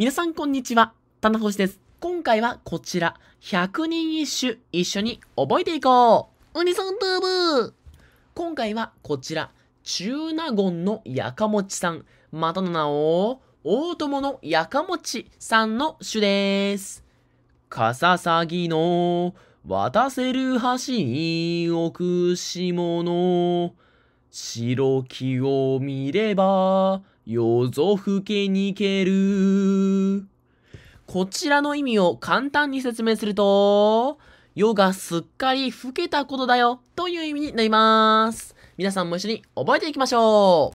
皆さんこんにちは、田中星です。今回はこちら、100人一首一緒に覚えていこうウニソントーブ今回はこちら、中納言のやかもちさん、またの名を、大友のやかもちさんの種です。かささぎの渡せる橋に置くしもの。白木を見れば夜ぞふけにける。こちらの意味を簡単に説明すると、夜がすっかり老けたことだよという意味になります。皆さんも一緒に覚えていきましょう